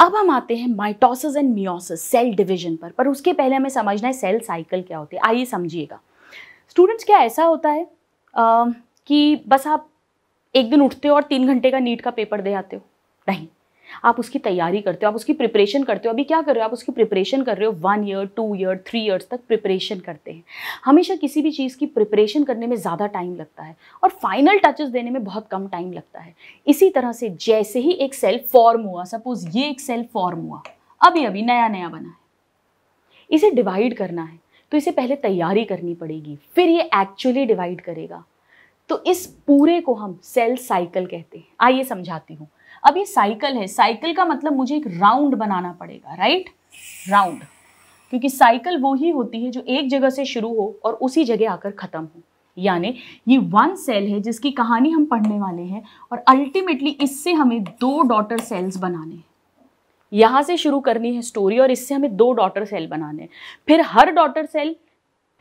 अब हम आते हैं mitosis and meiosis cell division पर पर उसके पहले हमें समझना है सेल साइकिल क्या होती है आइए समझिएगा स्टूडेंट्स क्या ऐसा होता है आ, कि बस आप एक दिन उठते हो और तीन घंटे का नीट का पेपर दे आते हो नहीं आप उसकी तैयारी करते हो आप उसकी प्रिपरेशन करते हो अभी क्या कर रहे हो आप उसकी प्रिपरेशन कर रहे हो one year two year three years तक प्रिपरेशन करते हैं हमेशा किसी भी चीज़ की प्रिपरेशन करने में ज़्यादा टाइम लगता है और फाइनल टचेस देने में बहुत कम टाइम लगता है इसी तरह से जैसे ही एक सेल फॉर्म हुआ सपोज ये एक सेल फॉर्म हुआ अभी अभी नया नया बना है इसे डिवाइड करना है तो इसे पहले तैयारी करनी पड़ेगी फिर ये एक्चुअली डिवाइड करेगा तो इस पूरे को हम सेल साइकिल कहते हैं आइए समझाती हूँ अब ये साइकिल है साइकिल का मतलब मुझे एक राउंड बनाना पड़ेगा राइट राउंड क्योंकि साइकिल वो ही होती है जो एक जगह से शुरू हो और उसी जगह आकर ख़त्म हो यानी ये वन सेल है जिसकी कहानी हम पढ़ने वाले हैं और अल्टीमेटली इससे हमें दो डॉटर सेल्स बनाने हैं यहाँ से शुरू करनी है स्टोरी और इससे हमें दो डॉटर सेल बनाने हैं फिर हर डॉटर सेल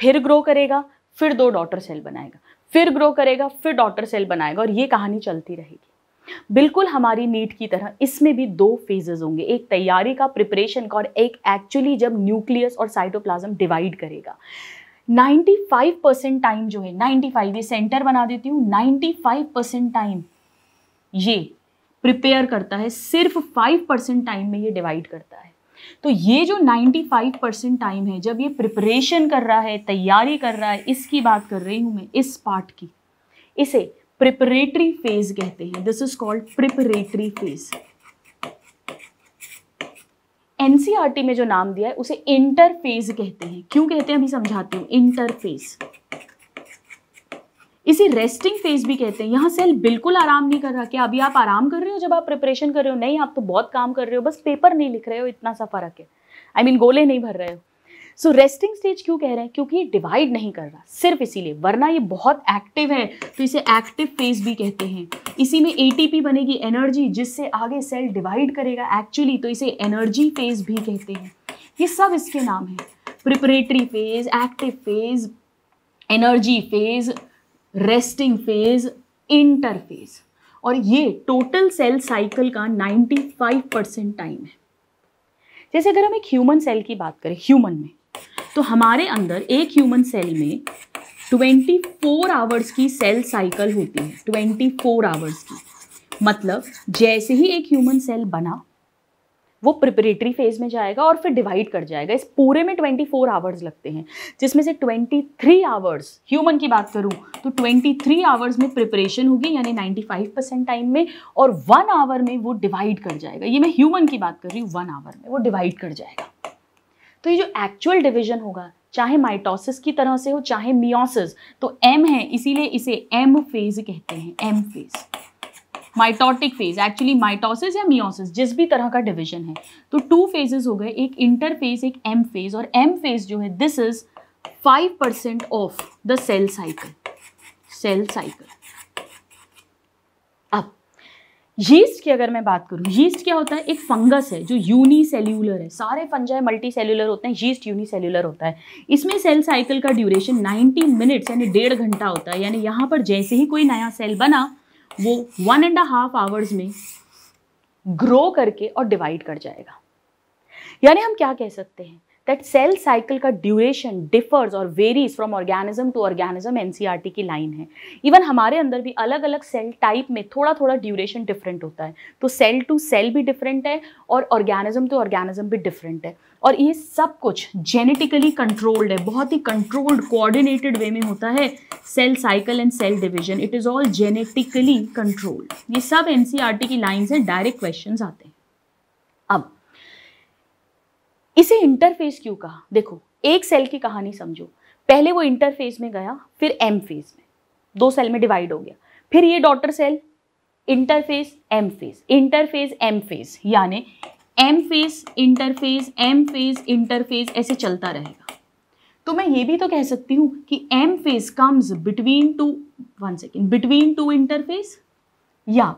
फिर ग्रो करेगा फिर दो डॉटर सेल बनाएगा फिर ग्रो करेगा फिर डॉटर सेल बनाएगा और ये कहानी चलती रहेगी बिल्कुल हमारी नीट की तरह इसमें भी दो फेजेस होंगे एक तैयारी का प्रिपरेशन का और एक एक्चुअली जब न्यूक्लियस और साइटोप्लाज्म डिवाइड करेगा 95 परसेंट टाइम जो है 95 फाइव ये सेंटर बना देती हूँ 95 परसेंट टाइम ये प्रिपेयर करता है सिर्फ 5 परसेंट टाइम में ये डिवाइड करता है तो ये जो 95 परसेंट टाइम है जब ये प्रिपरेशन कर रहा है तैयारी कर रहा है इसकी बात कर रही हूँ मैं इस पार्ट की इसे प्रिपरेटरी फेज कहते हैं this is called preparatory phase NCERT में जो नाम दिया है उसे इंटरफेज कहते हैं क्यों कहते हैं अभी समझाती हूं इंटरफेज इसे रेस्टिंग फेज भी कहते हैं यहां सेल बिल्कुल आराम नहीं कर रहा क्या अभी आप आराम कर रहे हो जब आप प्रिपरेशन कर रहे हो नहीं आप तो बहुत काम कर रहे हो बस पेपर नहीं लिख रहे हो इतना सा फर्क है आई I मीन mean, गोले नहीं भर रहे हो सो रेस्टिंग स्टेज क्यों कह रहे हैं क्योंकि ये डिवाइड नहीं कर रहा सिर्फ इसीलिए वरना ये बहुत एक्टिव है तो इसे एक्टिव फेज भी कहते हैं इसी में एटीपी बनेगी एनर्जी जिससे आगे सेल डिवाइड करेगा एक्चुअली तो इसे एनर्जी फेज भी कहते हैं ये सब इसके नाम है preparatory phase active phase energy phase resting phase interphase और ये टोटल सेल साइकिल का 95 परसेंट टाइम है जैसे अगर हम एक ह्यूमन सेल की बात करें ह्यूमन में तो हमारे अंदर एक ह्यूमन सेल में 24 आवर्स की सेल साइकिल होती है 24 आवर्स की मतलब जैसे ही एक ह्यूमन सेल बना वो प्रिपरेटरी फेज में जाएगा और फिर डिवाइड कर जाएगा इस पूरे में 24 आवर्स लगते हैं जिसमें से 23 आवर्स ह्यूमन की बात करूं तो 23 आवर्स में प्रिपरेशन होगी यानी 95 परसेंट टाइम में और वन आवर में वो डिवाइड कर जाएगा ये मैं ह्यूमन की बात कर रही हूँ वन आवर में वो डिवाइड कर जाएगा तो ये जो एक्चुअल डिविजन होगा चाहे माइटोसिस की तरह से हो चाहे मियोसिस तो एम है इसीलिए इसे एम फेज कहते हैं M phase mitotic phase actually mitosis या मियोसिस जिस भी तरह का डिवीजन है तो टू फेजेस हो गए एक इंटर फेज एक एम फेज और एम फेज जो है this is five percent of the cell cycle cell cycle अब यीस्ट की अगर मैं बात करूँ यीस्ट क्या होता है एक फंगस है जो यूनिसेल्यूलर है सारे फंजाए मल्टी सेल्यूलर होते हैं यीस्ट यूनिसेल्यूलर होता है इसमें सेल साइकिल का ड्यूरेशन 90 मिनट्स यानी डेढ़ घंटा होता है यानी यहाँ पर जैसे ही कोई नया सेल बना वो वन एंड हाफ आवर्स में ग्रो करके और डिवाइड कर जाएगा यानी हम क्या कह सकते हैं दैट सेल साइकिल का ड्यूरेशन डिफर्स और varies from organism to organism N की लाइन है इवन हमारे अंदर भी अलग अलग सेल टाइप में थोड़ा थोड़ा ड्यूरेशन डिफरेंट होता है तो सेल टू सेल भी डिफरेंट है और ऑर्गेनिज्म टू ऑर्गेनिज्म भी डिफरेंट है और ये सब कुछ जेनेटिकली कंट्रोल्ड है बहुत ही कंट्रोल्ड कोऑर्डिनेटेड वे में होता है cell cycle and cell division it is all genetically controlled ये सब एनसीईआरटी e की लाइंस हैं डायरेक्ट क्वेश्चंस आते हैं इसे इंटरफेस क्यों कहा देखो एक सेल की कहानी समझो पहले वो इंटरफेस में गया फिर एम फेज में दो सेल में डिवाइड हो गया फिर ये daughter cell interphase M phase interphase M phase यानी M phase interphase M phase interphase ऐसे चलता रहेगा तो मैं ये भी तो कह सकती हूँ कि M phase comes between two one second between two interphase या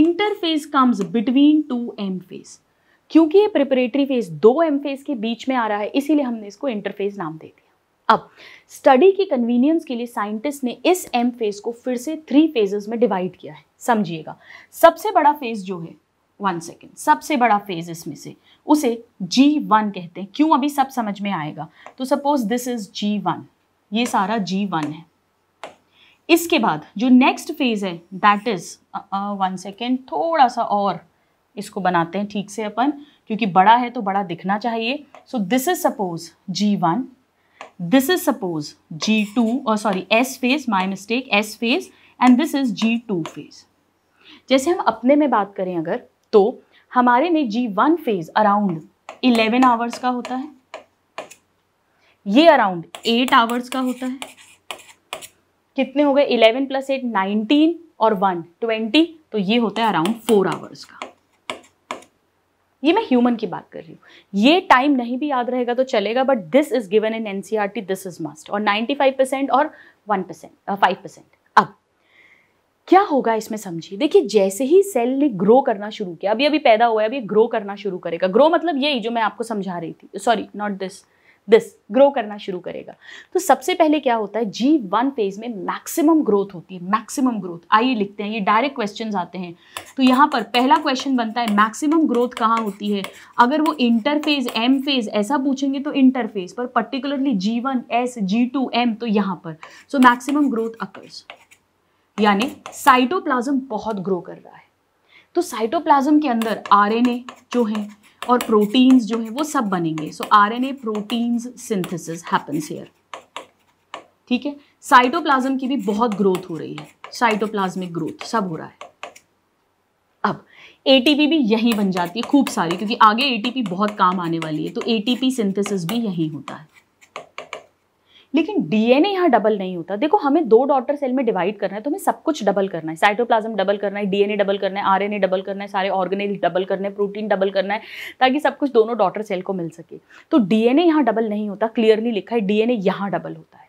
interphase comes between two M phase क्योंकि ये प्रिपरेटरी फेज दो एम फेज के बीच में आ रहा है इसीलिए हमने इसको इंटरफेज नाम दे दिया अब स्टडी की कन्वीनियंस के लिए साइंटिस्ट ने इस एम फेज को फिर से थ्री फेजेस में डिवाइड किया है समझिएगा सबसे बड़ा फेज जो है वन सेकेंड सबसे बड़ा फेज इसमें से उसे जी वन कहते हैं क्यों अभी सब समझ में आएगा तो suppose this is G one ये सारा जी वन है इसके बाद जो नेक्स्ट फेज है दैट इज वन सेकेंड थोड़ा सा और इसको बनाते हैं ठीक से अपन क्योंकि बड़ा है तो बड़ा दिखना चाहिए so this is suppose G one this is suppose G two और sorry S phase my mistake S phase and this is G two phase जैसे हम अपने में बात करें अगर तो हमारे में G one phase around eleven hours का होता है ये अराउंड एट आवर्स का होता है कितने हो गए इलेवन प्लस एट नाइनटीन और वन ट्वेंटी तो ये होता है अराउंड फोर आवर्स का ये मैं ह्यूमन की बात कर रही हूँ ये टाइम नहीं भी याद रहेगा तो चलेगा but this is given in N this is must और 95 परसेंट और 1 परसेंट फाइव परसेंट अब क्या होगा इसमें समझिए देखिए जैसे ही सेल ने ग्रो करना शुरू किया अभी अभी पैदा हुआ है अभी ग्रो करना शुरू करेगा ग्रो मतलब यही जो मैं आपको समझा रही थी sorry not this this grow करना शुरू करेगा तो सबसे पहले क्या होता है जी वन फेज में मैक्सिमम ग्रोथ होती है मैक्सिमम ग्रोथ आइए लिखते हैं ये डायरेक्ट क्वेश्चन आते हैं तो यहाँ पर पहला क्वेश्चन बनता है मैक्सिमम ग्रोथ कहाँ होती है अगर वो इंटरफेज एम फेज ऐसा पूछेंगे तो इंटरफेज पर particularly G one S G two M तो यहाँ पर सो मैक्सिमम ग्रोथ अकर्स यानी साइटोप्लाज्म बहुत ग्रो कर रहा है तो साइटोप्लाज्म के अंदर आरएनए जो है और प्रोटीन्स जो है वो सब बनेंगे so R N A proteins synthesis happens here ठीक है साइटोप्लाज्म की भी बहुत ग्रोथ हो रही है साइटोप्लाज्मिक ग्रोथ सब हो रहा है अब एटीपी भी यहीं बन जाती है खूब सारी क्योंकि आगे एटीपी बहुत काम आने वाली है तो एटीपी सिंथेसिस भी यहीं होता है लेकिन डीएनए यहाँ डबल नहीं होता देखो हमें दो डॉटर सेल में डिवाइड करना है तो हमें सब कुछ डबल करना है साइटोप्लाज्म डबल करना है डीएनए डबल करना है आरएनए डबल करना है सारे ऑर्गेनिक डबल करना है प्रोटीन डबल करना है ताकि सब कुछ दोनों डॉटर सेल को मिल सके तो डीएनए यहाँ डबल नहीं होता क्लियरली लिखा है डीएनए यहाँ डबल होता है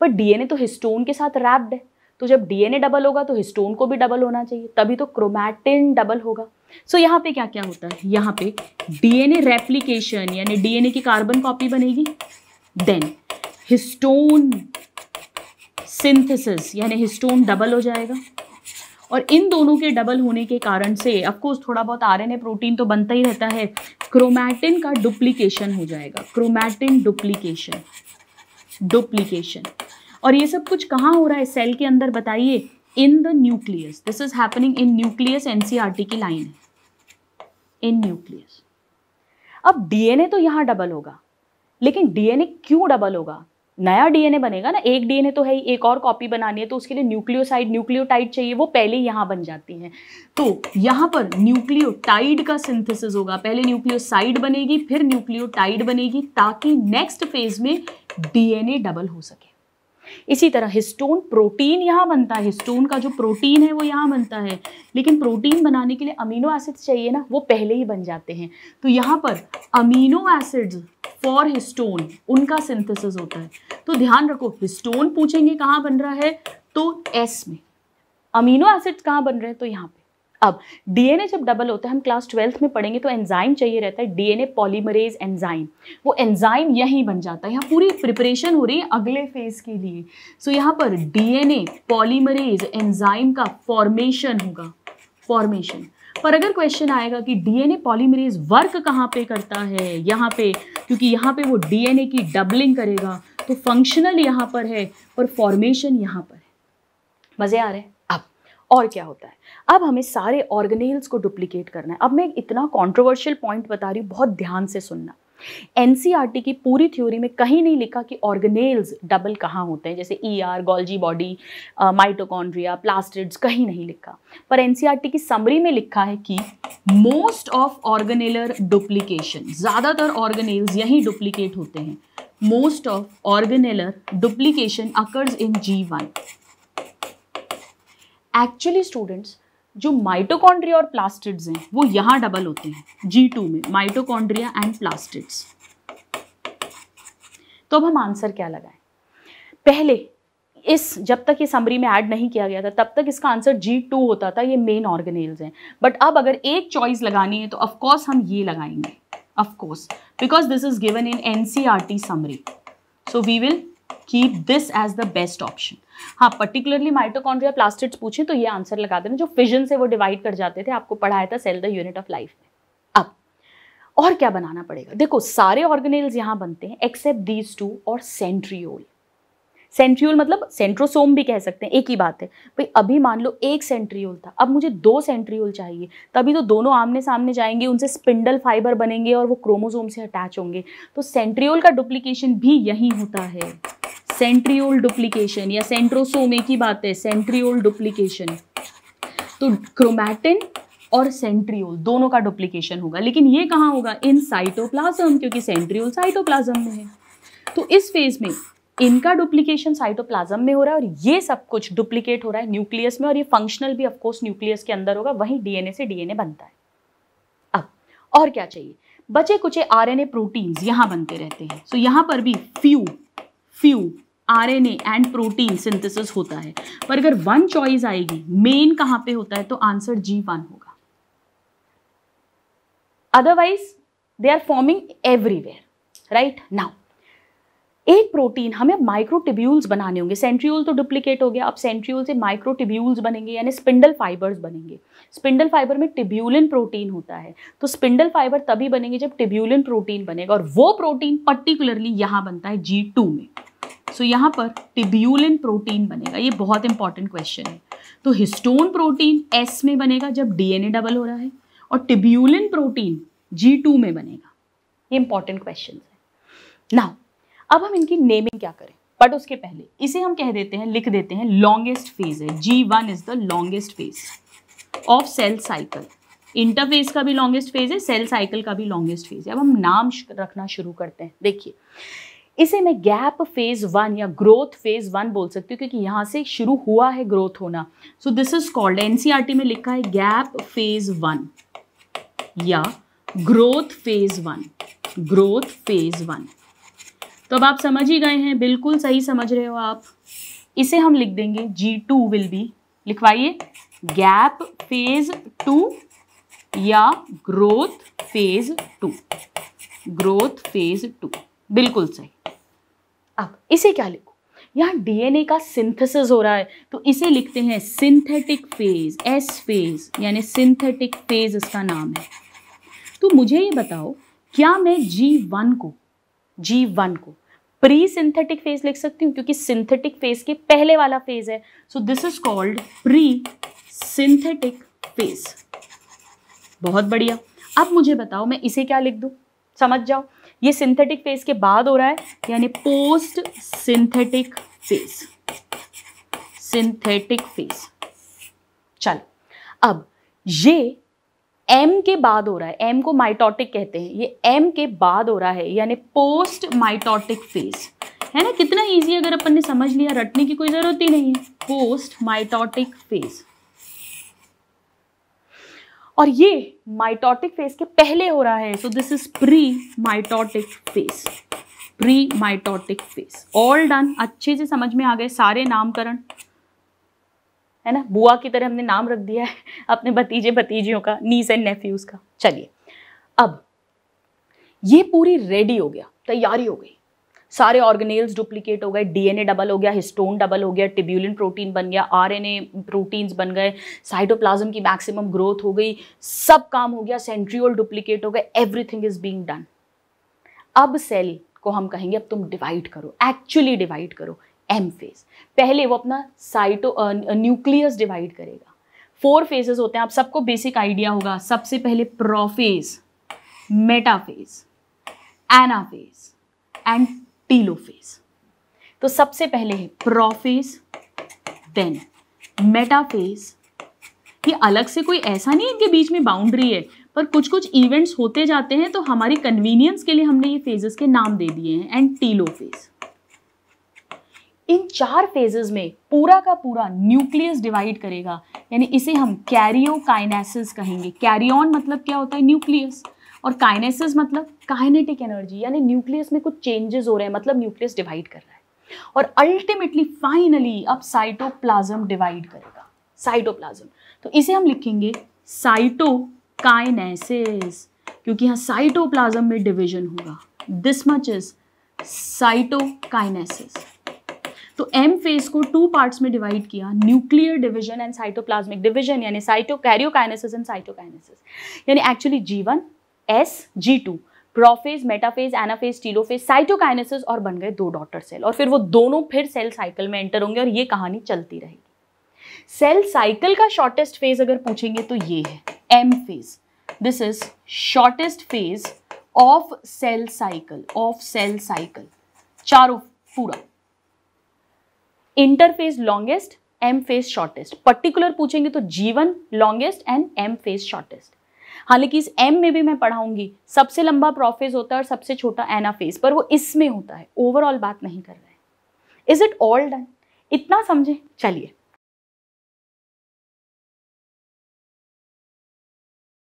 पर डीएनए तो हिस्टोन के साथ रैप्ड है तो जब डीएनए डबल होगा तो हिस्टोन को भी डबल होना चाहिए तभी तो क्रोमैटिन डबल होगा सो so, यहाँ पे क्या क्या होता है यहाँ पे डीएनए रेप्लीकेशन यानी डीएनए की कार्बन कॉपी बनेगी देन हिस्टोन सिंथेसिस यानी हिस्टोन डबल हो जाएगा और इन दोनों के डबल होने के कारण से अफकोर्स थोड़ा बहुत ए प्रोटीन तो बनता ही रहता है क्रोमैटिन का डुप्लीकेशन हो जाएगा क्रोमैटिन डुप्लीकेशन डुप्लीकेशन और ये सब कुछ कहाँ हो रहा है सेल के अंदर बताइए in the nucleus this is happening in nucleus NCERT की लाइन है इन न्यूक्लियस अब डीएनए तो यहाँ डबल होगा लेकिन डीएनए क्यों डबल होगा नया डीएनए बनेगा ना एक डीएनए तो है ही एक और कॉपी बनानी है तो उसके लिए न्यूक्लियोसाइड न्यूक्लियोटाइड चाहिए वो पहले यहाँ बन जाती हैं तो यहाँ पर न्यूक्लियोटाइड का सिंथेसिस होगा पहले न्यूक्लियोसाइड बनेगी फिर न्यूक्लियोटाइड बनेगी ताकि नेक्स्ट फेज में डीएनए डबल हो सके इसी तरह हिस्टोन प्रोटीन यहाँ बनता है हिस्टोन का जो प्रोटीन है वो यहाँ बनता है लेकिन प्रोटीन बनाने के लिए अमीनो एसिड्स चाहिए ना वो पहले ही बन जाते हैं तो यहाँ पर अमीनो एसिड्स फॉर हिस्टोन उनका सिंथेसिस होता है तो ध्यान रखो हिस्टोन पूछेंगे कहाँ बन रहा है तो एस में अमीनो एसिड्स कहाँ बन रहे हैं तो यहाँ पे अब डीएनए जब डबल होता है हम क्लास ट्वेल्थ में पढ़ेंगे तो एंजाइम चाहिए रहता है डीएनए पॉलीमरेज एंजाइम वो एंजाइम यहीं बन जाता है यहाँ पूरी प्रिपरेशन हो रही है अगले फेज के लिए सो यहाँ पर डीएनए पॉलीमरेज एंजाइम का फॉर्मेशन होगा फॉर्मेशन पर अगर क्वेश्चन आएगा कि डीएनए पॉलीमरेज वर्क कहाँ पे करता है यहाँ पे क्योंकि यहाँ पे वो डीएनए की डबलिंग करेगा तो फंक्शनल यहाँ पर है और फॉर्मेशन यहाँ पर है मज़े आ रहे हैं अब और क्या होता है अब हमें सारे ऑर्गेनेल्स को डुप्लीकेट करना है अब मैं इतना कॉन्ट्रोवर्शियल पॉइंट बता रही हूँ बहुत ध्यान से सुनना एनसीईआरटी की पूरी थ्योरी में कहीं नहीं लिखा कि ऑर्गेनेल्स डबल कहाँ होते हैं जैसे ER Golgi body mitochondria plastids कहीं नहीं लिखा पर एनसीईआरटी की समरी में लिखा है कि मोस्ट ऑफ ऑर्गेनेलर डुप्लीकेशन ज़्यादातर ऑर्गेनेल्स यहीं डुप्लीकेट होते हैं most of organellar duplication occurs in G one actually students जो माइटोकॉन्ड्रिया और प्लास्टिड्स हैं वो यहां डबल होते हैं जी टू में माइटोकॉन्ड्रिया एंड प्लास्टिड्स तो अब हम आंसर क्या लगाएं पहले इस जब तक ये समरी में ऐड नहीं किया गया था तब तक इसका आंसर जी टू होता था ये मेन ऑर्गेनेल्स हैं बट अब अगर एक चॉइस लगानी है तो ऑफकोर्स हम ये लगाएंगे of course because this is given in N C R T summary so we will keep this as the best option हाँ पर्टिकुलरली माइटोकॉन्ड्रिया प्लास्टिड्स पूछें तो ये आंसर लगा देना जो फिजन से वो डिवाइड कर जाते थे आपको पढ़ाया था cell the unit of life अब और क्या बनाना पड़ेगा देखो सारे ऑर्गेनेल्स यहाँ बनते हैं एक्सेप्ट दीज टू और सेंट्रियोल सेंट्रियोल मतलब सेंट्रोसोम भी कह सकते हैं एक ही बात है भाई अभी मान लो एक सेंट्रियोल था अब मुझे दो सेंट्रियोल चाहिए तभी तो दोनों आमने सामने जाएंगे उनसे स्पिंडल फाइबर बनेंगे और वो क्रोमोसोम से अटैच होंगे तो सेंट्रियोल का डुप्लीकेशन भी यही होता है सेंट्रियोल डुप्लीकेशन या सेंट्रोसोमे की बात है सेंट्रियोल डुप्लीकेशन तो क्रोमैटिन और सेंट्रियोल दोनों का डुप्लीकेशन होगा लेकिन ये कहाँ होगा इन साइटोप्लाज्म क्योंकि सेंट्रियोल साइटोप्लाज्म में है तो इस फेज में इनका डुप्लीकेशन साइटोप्लाज्म में हो रहा है और ये सब कुछ डुप्लीकेट हो रहा है न्यूक्लियस में और ये फंक्शनल भी ऑफकोर्स न्यूक्लियस के अंदर होगा वहीं डीएनए से डीएनए बनता है अब और क्या चाहिए बचे कुछ आरएनए प्रोटीन्स यहाँ बनते रहते हैं सो so, यहाँ पर भी few few RNA and protein synthesis होता है पर अगर वन चॉइस आएगी मेन कहां पे होता है तो आंसर जी वन होगा otherwise they are forming everywhere right now एक प्रोटीन हमें माइक्रोटिब्यूल्स बनाने होंगे सेंट्रियोल तो डुप्लीकेट हो गया अब सेंट्रियोल से माइक्रोटिब्यूल्स बनेंगे यानी स्पिंडल फाइबर्स बनेंगे स्पिंडल फाइबर में टिब्यूलिन प्रोटीन होता है तो स्पिंडल फाइबर तभी बनेंगे जब टिब्यूलिन प्रोटीन बनेगा और वो प्रोटीन पर्टिकुलरली यहाँ बनता है जी में सो so, यहाँ पर टिब्यूलिन प्रोटीन बनेगा ये बहुत इंपॉर्टेंट क्वेश्चन है तो हिस्टोन प्रोटीन एस में बनेगा जब डीएनए डबल हो रहा है और टिब्यूलिन प्रोटीन जी टू में बनेगा ये इंपॉर्टेंट क्वेश्चन है ना अब हम इनकी नेमिंग क्या करें बट उसके पहले इसे हम कह देते हैं लिख देते हैं लॉन्गेस्ट फेज है G one is the longest phase of cell cycle interphase का भी लॉन्गेस्ट फेज है सेल साइकिल का भी लॉन्गेस्ट फेज है अब हम नाम रखना शुरू करते हैं देखिए इसे मैं गैप फेज वन या ग्रोथ फेज वन बोल सकती हूँ क्योंकि यहाँ से शुरू हुआ है ग्रोथ होना so this is called NCERT में लिखा है गैप फेज वन या growth phase one growth phase one तो अब आप समझ ही गए हैं बिल्कुल सही समझ रहे हो आप इसे हम लिख देंगे जी टू विल बी लिखवाइए गैप फेज टू या growth phase two growth phase two बिल्कुल सही अब इसे क्या लिखो यहाँ डीएनए का सिंथेसिस हो रहा है तो इसे लिखते हैं सिंथेटिक फेज एस फेज यानी सिंथेटिक फेज इसका नाम है तो मुझे ये बताओ क्या मैं जी वन को जी वन को प्री सिंथेटिक फेज लिख सकती हूँ क्योंकि सिंथेटिक फेज के पहले वाला फेज है so this is called pre synthetic phase बहुत बढ़िया अब मुझे बताओ मैं इसे क्या लिख दूँ समझ जाओ ये सिंथेटिक फेज के बाद हो रहा है यानी post synthetic phase synthetic phase चलो अब ये एम के बाद हो रहा है एम को माइटोटिक कहते हैं ये एम के बाद हो रहा है यानी पोस्ट माइटोटिक फेज है ना कितना इजी अगर अपन ने समझ लिया रटने की कोई ज़रूरत ही नहीं है पोस्ट माइटोटिक फेज और ये माइटोटिक फेज के पहले हो रहा है so this is pre mitotic phase pre mitotic phase all done अच्छे से समझ में आ गए सारे नामकरण है ना बुआ की तरह हमने नाम रख दिया है अपने भतीजे भतीजियों का नीस एंड नेफ्यूज का चलिए अब ये पूरी रेडी हो गया तैयारी हो गई सारे ऑर्गेनेल्स डुप्लीकेट हो गए डीएनए डबल हो गया हिस्टोन डबल हो गया टिब्यूलिन प्रोटीन बन गया आरएनए प्रोटीन्स बन गए साइटोप्लाज्म की मैक्सिमम ग्रोथ हो गई सब काम हो गया सेंट्रियोल डुप्लीकेट हो गए एवरीथिंग इज बींग डन अब सेल को हम कहेंगे अब तुम डिवाइड करो एक्चुअली डिवाइड करो एम फेज पहले वो अपना साइटो न्यूक्लियस डिवाइड करेगा फोर फेजेस होते हैं आप सबको बेसिक आइडिया होगा सबसे पहले prophase metaphase anaphase and telophase तो सबसे पहले है प्रोफेज देन मेटाफेज ये अलग से कोई ऐसा नहीं इनके बीच में बाउंड्री है पर कुछ कुछ इवेंट्स होते जाते हैं तो हमारी कन्वीनियंस के लिए हमने ये फेजेस के नाम दे दिए हैं एंड टीलो फेज इन चार फेजेस में पूरा का पूरा न्यूक्लियस डिवाइड करेगा यानी इसे हम कैरियो कहेंगे कैरियन मतलब क्या होता है न्यूक्लियस और काइनेसिस मतलब काइनेटिक एनर्जी यानी न्यूक्लियस में कुछ चेंजेस हो रहे हैं मतलब न्यूक्लियस डिवाइड कर रहा है और अल्टीमेटली फाइनली अब साइटोप्लाज्म डिवाइड करेगा साइटोप्लाज्म तो इसे हम लिखेंगे साइटोकाइनेसिस क्योंकि यहाँ साइटोप्लाज्म में डिविजन होगा दिस मच इज साइटोकाइनेसिस तो एम फेज को टू पार्ट्स में डिवाइड किया nuclear division and cytoplasmic division यानी साइटो कैरियोकाइनेसिस एंड साइटोकाइनेसिस यानी actually G one S G two prophase metaphase anaphase telophase cytokinesis और बन गए दो डॉटर सेल और फिर वो दोनों फिर सेल साइकिल में एंटर होंगे और ये कहानी चलती रहेगी सेल साइकिल का शॉर्टेस्ट फेज अगर पूछेंगे तो ये है M phase this is shortest phase of cell cycle of cell cycle चारों पूरा interphase longest M phase shortest particular पूछेंगे तो G one longest and M phase shortest हालांकि इस एम में भी मैं पढ़ाऊंगी सबसे लंबा प्रोफेज होता है और सबसे छोटा एना फेज पर वो इसमें होता है ओवरऑल बात नहीं कर रहे हैं इज इट ऑल डन इतना समझे चलिए